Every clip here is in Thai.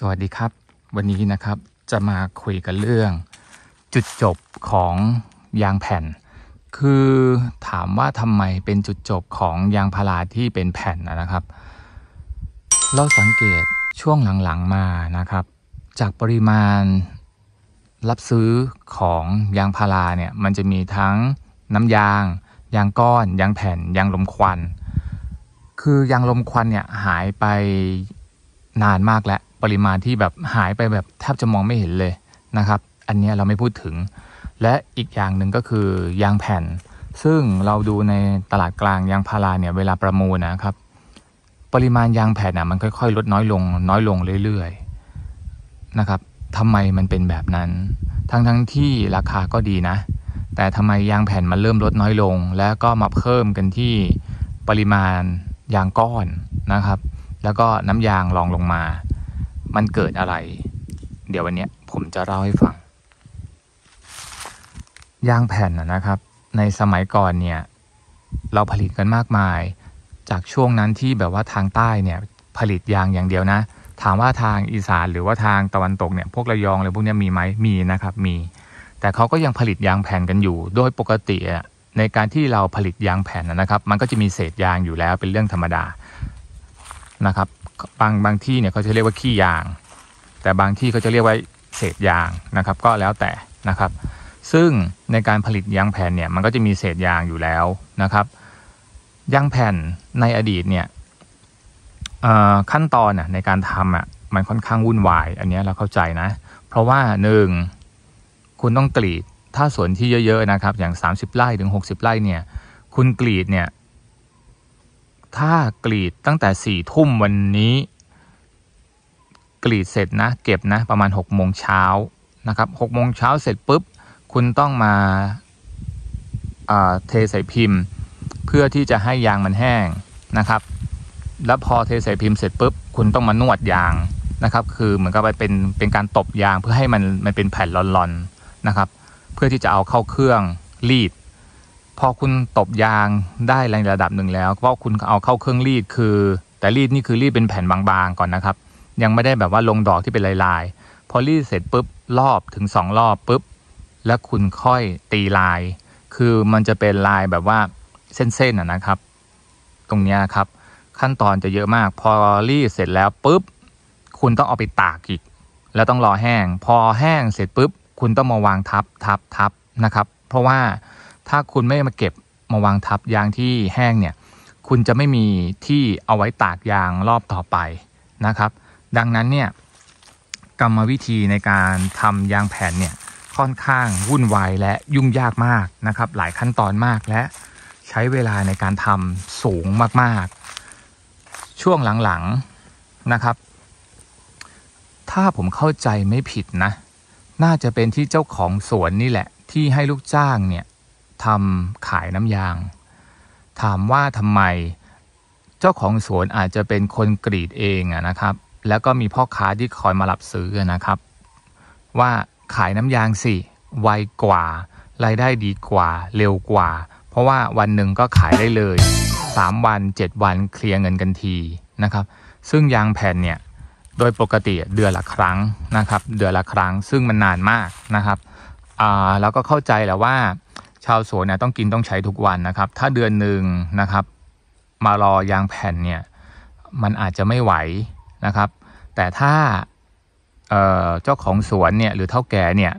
สวัสดีครับ วันนี้นะครับจะมาคุยกันเรื่อง จุดจบของยางแผ่น คือถามว่าทำไมเป็นจุดจบของยางพาราที่เป็นแผ่นนะครับ เราสังเกตช่วงหลังๆมานะครับ จากปริมาณรับซื้อของยางพาราเนี่ยมันจะมีทั้งน้ำยางยางก้อนยางแผ่นยางลมควันคือยางลมควันเนี่ยหายไปนานมากแล้วปริมาณที่แบบหายไปแบบแทบจะมองไม่เห็นเลยนะครับ อันนี้เราไม่พูดถึง และอีกอย่างหนึ่งก็คือยางแผ่น ซึ่งเราดูในตลาดกลางยางพาราเนี่ยเวลาประมูลนะครับ ปริมาณยางแผ่นนะมันค่อยๆลดน้อยลง น้อยลงเรื่อยๆนะครับทำไมมันเป็นแบบนั้น ทั้งๆทที่ราคาก็ดีนะ แต่ทำไมยางแผ่นมันเริ่มลดน้อยลง แล้วก็มาเพิ่มกันที่ปริมาณยางก้อนนะครับ แล้วก็น้ำยางรองลงมามันเกิดอะไร เดี๋ยววันนี้ผมจะเล่าให้ฟัง ยางแผ่นนะครับ ในสมัยก่อนเนี่ยเราผลิตกันมากมาย จากช่วงนั้นที่แบบว่าทางใต้เนี่ยผลิตยางอย่างเดียวนะ ถามว่าทางอีสานหรือว่าทางตะวันตกเนี่ยพวกระยองอะไรพวกนี้มีไหมมีนะครับ มี แต่เขาก็ยังผลิตยางแผ่นกันอยู่ โดยปกติในการที่เราผลิตยางแผ่นนะครับ มันก็จะมีเศษยางอยู่แล้วเป็นเรื่องธรรมดานะครับบางบางที่เนี่ยเขาจะเรียกว่าขี้ยาง แต่บางที่เขาจะเรียกว่าเศษยางนะครับก็แล้วแต่นะครับซึ่งในการผลิตยางแผ่นเนี่ยมันก็จะมีเศษยางอยู่แล้วนะครับยางแผ่นในอดีตเนี่ยขั้นตอนในการทำอ่ะมันค่อนข้างวุ่นวายอันนี้เราเข้าใจนะเพราะว่าหนึ่งคุณต้องกรีดถ้าสวนที่เยอะๆนะครับอย่าง 30ไร่ถึง 60ไร่เนี่ยคุณกรีดเนี่ย้ากรีดตั้งแต่สี่ทุ่มวันนี้กรีดเสร็จนะเก็บนะประมาณหกโมงเช้านะครับหกโมงเช้าเสร็จปุ๊บคุณต้องมาเทใส่พิมพ์ เพื่อที่จะให้ยางมันแห้งนะครับ แล้วพอเทใส่พิมพ์เสร็จปุ๊บคุณต้องมานวดยางนะครับคือเหมือนกับเป็นเป็นการตบยางเพื่อให้มันมันเป็นแผ่นลอนๆนะครับเพื่อที่จะเอาเข้าเครื่องรีดพอคุณตบยางได้ใรระดับหนึ่งแล้วก็คุณเอาเข้าเครื่องรีด คือ แต่รีดนี่คือรีดเป็นแผ่นบาง ๆ ก่อนนะครับ ยังไม่ได้แบบว่าลงดอกที่เป็นลาย ๆ พอรีดเสร็จปุ๊บ รอบถึงสองรอบ ปุ๊บ แล้วคุณค่อยตีลาย คือมันจะเป็นลายแบบว่าเส้นๆนะครับ ตรงนี้ครับ ขั้นตอนจะเยอะมาก พอรีดเสร็จแล้วปุ๊บ คุณต้องเอาไปตากอีก แล้วต้องรอแห้ง พอแห้งเสร็จปุ๊บ คุณต้องมาวางทับ ทับทับนะครับ เพราะว่าถ้าคุณไม่มาเก็บมาวางทับยางที่แห้งเนี่ย คุณจะไม่มีที่เอาไว้ตากยางรอบต่อไปนะครับ ดังนั้นเนี่ยกรรมวิธีในการทำยางแผ่นเนี่ย ค่อนข้างวุ่นวายและยุ่งยากมากนะครับ หลายขั้นตอนมากและ ใช้เวลาในการทำสูงมากๆ ช่วงหลังๆนะครับ ถ้าผมเข้าใจไม่ผิดนะ น่าจะเป็นที่เจ้าของสวนนี่แหละ ที่ให้ลูกจ้างเนี่ยทำ ขายน้ำยาง ถามว่าทำไม เจ้าของสวนอาจจะเป็นคนกรีดเองนะครับ แล้วก็มีพ่อค้าที่คอยมา รับซื้อนะครับ ว่าขายน้ำยางสิ ไวกว่า รายได้ดีกว่า เร็วกว่า เพราะว่าวันหนึ่งก็ขายได้เลย 3 วัน 7 วัน เคลียร์เงินกันทีนะครับ ซึ่งยาง แผ่นเนี่ย โดยปกติเดือนละครั้งนะครับ เดือนละครั้ง ซึ่งมันนานมากนะครับแล้วก็เข้าใจแล้วว่าชาวสวนเนี่ยต้องกินต้องใช้ทุกวันนะครับ ถ้าเดือนหนึ่งนะครับ มารอยางแผ่นเนี่ย มันอาจจะไม่ไหวนะครับ แต่ถ้าเเจ้าของสวนเนี่ย หรือเท่าแก่เนี่ย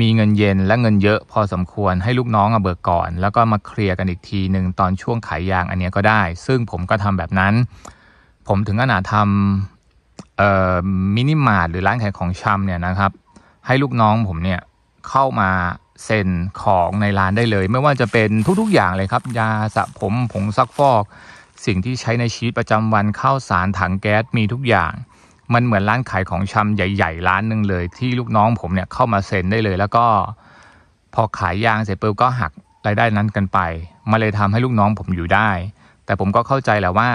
มีเงินเย็นและเงินเยอะพอสมควรให้ลูกน้องอเบิกก่อน แล้วก็มาเคลียร์กันอีกทีหนึ่งตอนช่วงขายยางอันนี้ก็ได้ ซึ่งผมก็ทำแบบนั้น ผมถึงขนาดทำมินิมาร์ทหรือร้านขายของชำเนี่ยนะครับ ให้ลูกน้องผมเนี่ยเข้ามาเซ็นของในร้านได้เลย ไม่ว่าจะเป็นทุกๆอย่างเลยครับ ยาสระผมผงซักฟอก สิ่งที่ใช้ในชีวิตประจำวันข้าวสารถังแก๊สมีทุกอย่าง มันเหมือนร้านขายของชำใหญ่ๆ ร้านหนึ่งเลยที่ลูกน้องผมเนี่ยเข้ามาเซ็นได้เลย แล้วก็พอขายยางเสร็จปุ๊บก็หักรายได้นั้นกันไปมาเลยทำให้ลูกน้องผมอยู่ได้ แต่ผมก็เข้าใจแหละว่า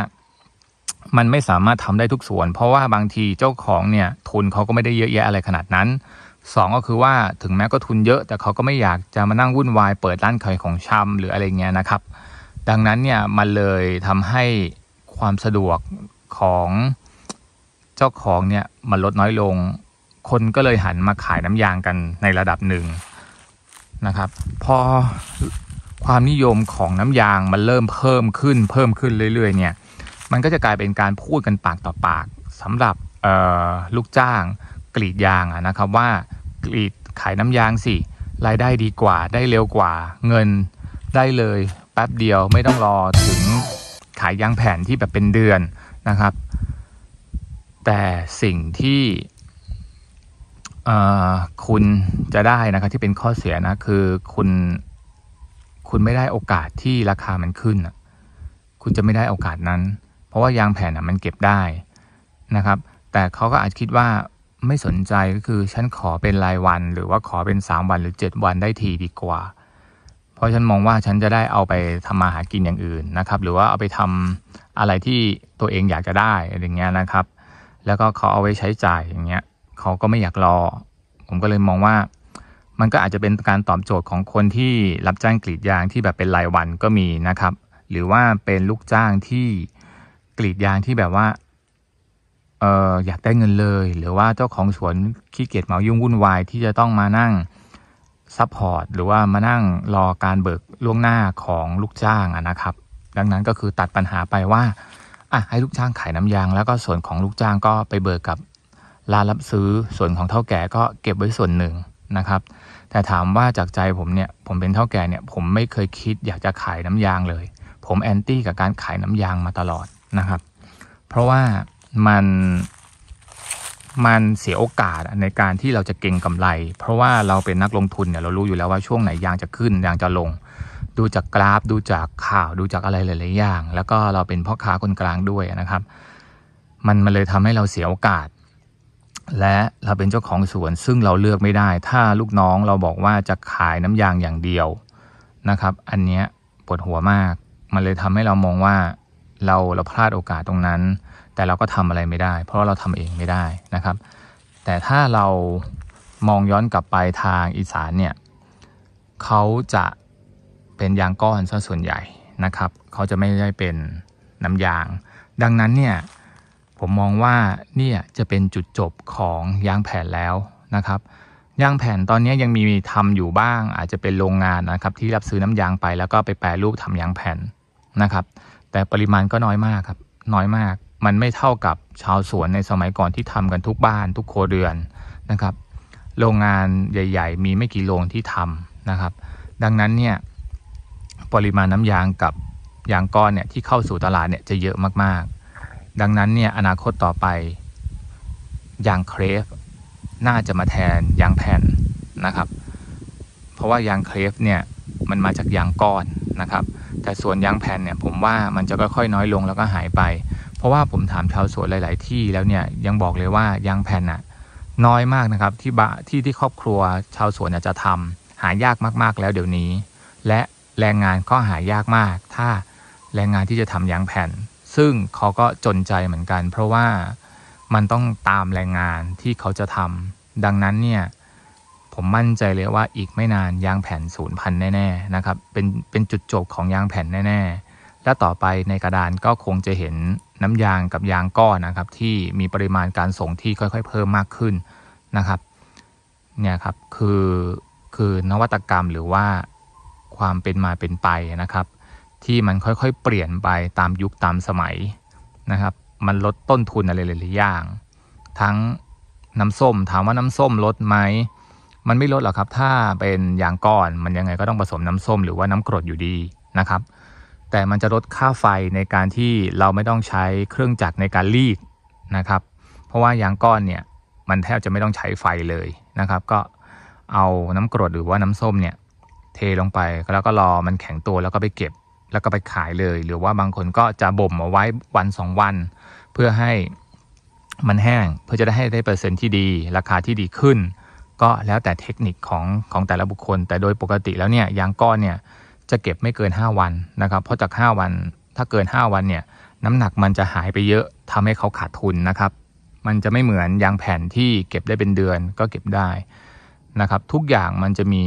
มันไม่สามารถทำได้ทุกส่วน เพราะว่าบางทีเจ้าของเนี่ยทุนเขาก็ไม่ได้เยอะแยะอะไรขนาดนั้นสองก็คือว่าถึงแม้ก็ทุนเยอะแต่เขาก็ไม่อยากจะมานั่งวุ่นวายเปิดร้านขายของชำหรืออะไรเงี้ยนะครับ ดังนั้นเนี่ยมันเลยทำให้ความสะดวกของเจ้าของเนี่ยมันลดน้อยลงคนก็เลยหันมาขายน้ำยางกันในระดับหนึ่งนะครับ พอความนิยมของน้ำยางมันเริ่มเพิ่มขึ้น เพิ่มขึ้นเรื่อยๆเนี่ยมันก็จะกลายเป็นการพูดกันปากต่อปาก สำหรับลูกจ้างกรีดยางนะครับว่ากรีดขายน้ำยางสิรายได้ดีกว่า ได้เร็วกว่า เงินได้เลยแป๊บเดียวไม่ต้องรอถึงขายยางแผ่นที่แบบเป็นเดือนนะครับ แต่สิ่งที่คุณจะได้นะครับที่เป็นข้อเสียนะคือคุณคุณไม่ได้โอกาสที่ราคามันขึ้นคุณจะไม่ได้โอกาสนั้น เพราะว่ายางแผ่นมันเก็บได้นะครับ แต่เขาก็อาจคิดว่าไม่สนใจก็คือฉันขอเป็นรายวันหรือว่าขอเป็น3วันหรือ 7 วันได้ทีดีกว่า เพราะฉันมองว่าฉันจะได้เอาไปทำมาหากินอย่างอื่นนะครับ หรือว่าเอาไปทำอะไรที่ตัวเองอยากจะได้อะไรเงี้ยนะครับ แล้วก็เขาเอาไว้ใช้จ่ายอย่างเงี้ยเขาก็ไม่อยากรอ ผมก็เลยมองว่า มันก็อาจจะเป็นการตอบโจทย์ของคนที่รับจ้างกรีดยางที่แบบเป็นรายวันก็มีนะครับ หรือว่าเป็นลูกจ้างที่กรีดยางที่แบบว่าเอออยากได้เงินเลย หรือว่าเจ้าของสวนขี้เกียจเมายุ่งวุ่นวายที่จะต้องมานั่งซัพพอร์ตหรือว่ามานั่งรอการเบิกล่วงหน้าของลูกจ้างนะครับ ดังนั้นก็คือตัดปัญหาไปว่าอ่ะให้ลูกจ้างขายน้ำยางแล้วก็ส่วนของลูกจ้างก็ไปเบิกกับลารับซื้อส่วนของเท่าแก่ก็เก็บไว้ส่วนหนึ่งนะครับ แต่ถามว่าจากใจผมเนี่ยผมเป็นเท่าแก่เนี่ย ผมไม่เคยคิด อยากจะขายน้ำยางเลย ผมแอนตี้กับการขายน้ำยางมาตลอดนะครับ เพราะว่ามันมันเสียโอกาสในการที่เราจะเก่งกำไร เพราะว่าเราเป็นนักลงทุนเนี่ยเรารู้อยู่แล้วว่าช่วงไหนยางจะขึ้นยางจะลง ดูจากกราฟดูจากข่าวดูจากอะไรหลายๆอย่าง แล้วก็เราเป็นพ่อค้าคนกลางด้วยนะครับมันมันเลยทำให้เราเสียโอกาส และเราเป็นเจ้าของสวนซึ่งเราเลือกไม่ได้ ถ้าลูกน้องเราบอกว่าจะขายน้ำยางอย่างเดียวนะครับ อันนี้ปวดหัวมาก มันเลยทำให้เรามองว่าเราเราพลาดโอกาสตรงนั้นแต่เราก็ทำอะไรไม่ได้ เพราะเราทำเองไม่ได้นะครับ แต่ถ้าเรามองย้อนกลับไปทางอีสานเนี่ยเขาจะเป็นยางก้อนซะส่วนใหญ่นะครับเขาจะไม่ได้เป็นน้ำยาง ดังนั้นเนี่ยผมมองว่าเนี่ยจะเป็นจุดจบของยางแผ่นแล้วนะครับยางแผ่นตอนนี้ยังมีทำอยู่บ้างอาจจะเป็นโรงงานนะครับ ที่รับซื้อน้ำยางไป แล้วก็ไปแปรรูปทำยางแผ่นนะครับ แต่ปริมาณก็น้อยมากครับน้อยมากมันไม่เท่ากับชาวสวนในสมัยก่อนที่ทำกันทุกบ้านทุกโครเรือนนะครับ โรงงานใหญ่ ๆ มีไม่กี่โรงที่ทำนะครับ ดังนั้นเนี่ยปริมาณน้ำยางกับยางก้อนเนี่ยที่เข้าสู่ตลาดเนี่ยจะเยอะมากๆ ดังนั้นเนี่ยอนาคตต่อไปยางเครฟน่าจะมาแทนยางแผ่นนะครับ เพราะว่ายางเครฟเนี่ยมันมาจากยางก้อนนะครับ แต่ส่วนยางแผ่นเนี่ยผมว่ามันจะค่อยๆน้อยลงแล้วก็หายไปเพราะว่าผมถามชาวสวนหลาย ๆ ที่แล้วเนี่ยยังบอกเลยว่ายางแผ่นอะน้อยมากนะครับที่บะที่ที่ครอบครัวชาวสวนจะทำ หายากมาก ๆ แล้วเดี๋ยวนี้ และแรงงานก็หายากมาก ถ้าแรงงานที่จะทำยางแผ่น ซึ่งเขาก็จนใจเหมือนกัน เพราะว่ามันต้องตามแรงงานที่เขาจะทำ ดังนั้นเนี่ยผมมั่นใจเลยว่าอีกไม่นานยางแผ่นศูนย์พันแน่ ๆ นะครับเป็นเป็นจุดจบของยางแผ่นแน่ ๆและต่อไปในกระดานก็คงจะเห็นน้ำยางกับยางก้อนนะครับ ที่มีปริมาณการส่งที่ค่อยๆ เพิ่มมากขึ้นนะครับเนี่ยครับคือคือนวัตกรรมหรือว่าความเป็นมาเป็นไปนะครับ ที่มันค่อยๆ เปลี่ยนไปตามยุคตามสมัยนะครับ มันลดต้นทุนอะไรหลายๆอย่าง ทั้งน้ำส้ม ถามว่าน้ำส้มลดไหม มันไม่ลดหรอกครับ ถ้าเป็นยางก้อนมันยังไงก็ต้องผสมน้ำส้มหรือว่าน้ำกรดอยู่ดีนะครับแต่มันจะลดค่าไฟในการที่เราไม่ต้องใช้เครื่องจักรในการรีดนะครับ เพราะว่ายางก้อนเนี่ยมันแทบจะไม่ต้องใช้ไฟเลยนะครับ ก็เอาน้ำกรดหรือว่าน้ำส้มเนี่ยเทลงไป แล้วก็รอมันแข็งตัวแล้วก็ไปเก็บแล้วก็ไปขายเลย หรือว่าบางคนก็จะบ่มเอาไว้วันสองวัน เพื่อให้มันแห้งเพื่อจะได้ให้ได้เปอร์เซ็นต์ที่ดี ราคาที่ดีขึ้น ก็แล้วแต่เทคนิคของของแต่ละบุคคล แต่โดยปกติแล้วเนี่ยยางก้อนเนี่ยจะเก็บไม่เกิน 5 วันนะครับ เพราะจาก5วันถ้าเกิน 5 วันเนี่ยน้ำหนักมันจะหายไปเยอะทำให้เขาขาดทุนนะครับ มันจะไม่เหมือนยางแผ่นที่เก็บได้เป็นเดือนก็เก็บได้นะครับทุกอย่างมันจะมี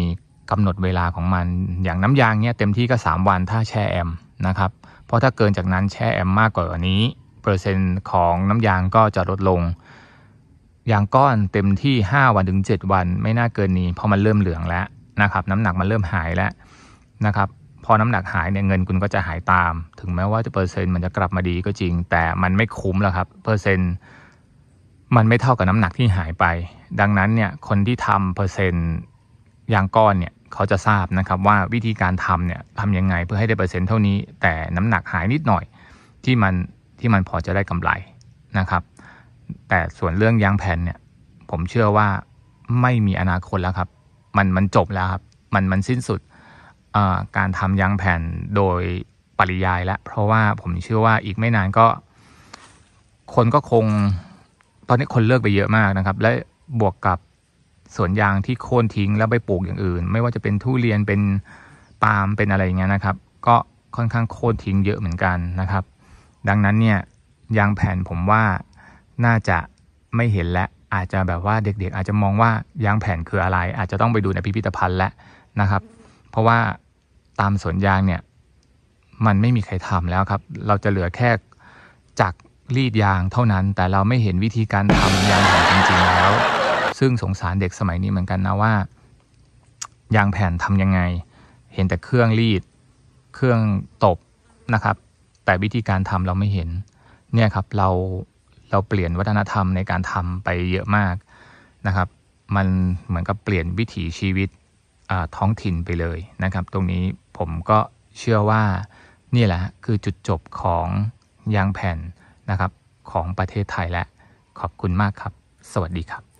กำหนดเวลาของมันอย่างน้ำยางเนี่ยเต็มที่ก็3วัน ถ้าแช่แอมนะครับเพราะถ้าเกินจากนั้นแช่แอมมากกว่านี้เปอร์เซ็นต์ของน้ำยางก็จะลดลงยางก้อนเต็มที่ 5 วันถึง 7 วัน ไม่น่าเกินนี้เพราะมันเริ่มเหลืองแล้วนะครับน้ำหนักมันเริ่มหายแล้วนะครับพอน้ำหนักหายเนี่ยเงินคุณก็จะหายตาม ถึงแม้ว่าจะเปอร์เซ็นต์มันจะกลับมาดีก็จริง แต่มันไม่คุ้มแล้วครับเปอร์เซ็นต์มันไม่เท่ากับน้ำหนักที่หายไป ดังนั้นเนี่ยคนที่ทำเปอร์เซ็นต์ยางก้อนเนี่ยเขาจะทราบนะครับว่าวิธีการทำเนี่ยทำยังไงเพื่อให้ได้เปอร์เซ็นต์เท่านี้ แต่น้ำหนักหายนิดหน่อยที่มันที่มันพอจะได้กำไรนะครับ แต่ส่วนเรื่องยางแผ่นเนี่ยผมเชื่อว่าไม่มีอนาคตแล้วครับมันมันจบแล้วครับมันมันสิ้นสุดการทำยางแผ่นโดยปริยายแล้วเพราะว่าผมเชื่อว่าอีกไม่นานก็ คนก็คงตอนนี้คนเลิกไปเยอะมากนะครับ และบวกกับสวนยางที่โค่นทิ้งแล้วไปปลูกอย่างอื่น ไม่ว่าจะเป็นทุเรียนเป็นปาล์มเป็นอะไรอย่างเงี้ยนะครับ ก็ค่อนข้างโค่นทิ้งเยอะเหมือนกันนะครับ ดังนั้นเนี่ยยางแผ่นผมว่าน่าจะไม่เห็นและอาจจะแบบว่าเด็กๆ อาจจะมองว่ายางแผ่นคืออะไร อาจจะต้องไปดูในพิพิธภัณฑ์แล้วนะครับเพราะว่าตามสวนยางเนี่ยมันไม่มีใครทำแล้วครับ เราจะเหลือแค่จักรีดยางเท่านั้น แต่เราไม่เห็นวิธีการทำยางแผ่นจริงๆแล้ว ซึ่งสงสารเด็กสมัยนี้เหมือนกันนะว่า ยางแผ่นทำยังไง เห็นแต่เครื่องรีด เครื่องตบนะครับ แต่วิธีการทำเราไม่เห็น เนี่ยครับเราเราเปลี่ยนวัฒนธรรมในการทำไปเยอะมากนะครับ มันเหมือนกับเปลี่ยนวิถีชีวิตท้องถิ่นไปเลยนะครับ ตรงนี้ผมก็เชื่อว่านี่แหละคือจุดจบของยางแผ่นนะครับ ของประเทศไทยและ ขอบคุณมากครับสวัสดีครับ